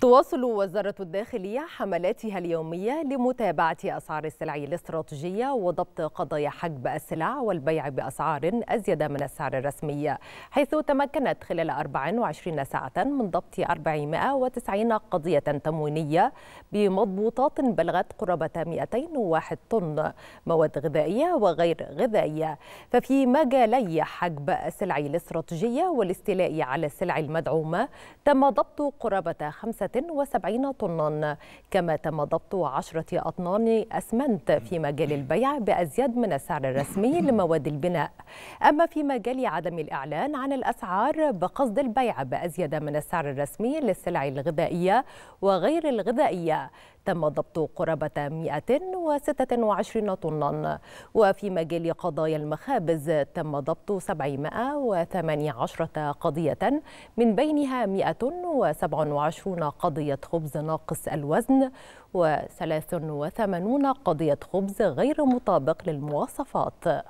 تواصل وزارة الداخلية حملاتها اليومية لمتابعة أسعار السلع الاستراتيجية وضبط قضايا حجب السلع والبيع بأسعار أزيد من السعر الرسمي حيث تمكنت خلال 24 ساعة من ضبط 490 قضية تموينية بمضبوطات بلغت قرابة 201 طن مواد غذائية وغير غذائية ففي مجالي حجب السلع الاستراتيجية والاستيلاء على السلع المدعومة تم ضبط قرابة 5 170 طنا كما تم ضبط 10 أطنان أسمنت في مجال البيع بأزيد من السعر الرسمي لمواد البناء أما في مجال عدم الإعلان عن الأسعار بقصد البيع بأزيد من السعر الرسمي للسلع الغذائية وغير الغذائية تم ضبط قرابة 126 طنا وفي مجال قضايا المخابز تم ضبط 718 قضية من بينها 127 قضية خبز ناقص الوزن و83 قضية خبز غير مطابق للمواصفات